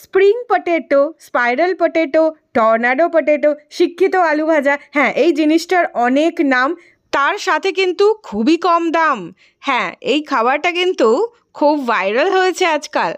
spring potato spiral potato tornado potato শিক্ষিত আলু ভাজা হ্যাঁ এই জিনিসটার অনেক নাম তার সাথে কিন্তু খুবই কম দাম হ্যাঁ এই খাবারটা কিন্তু খুব ভাইরাল হয়েছে আজকাল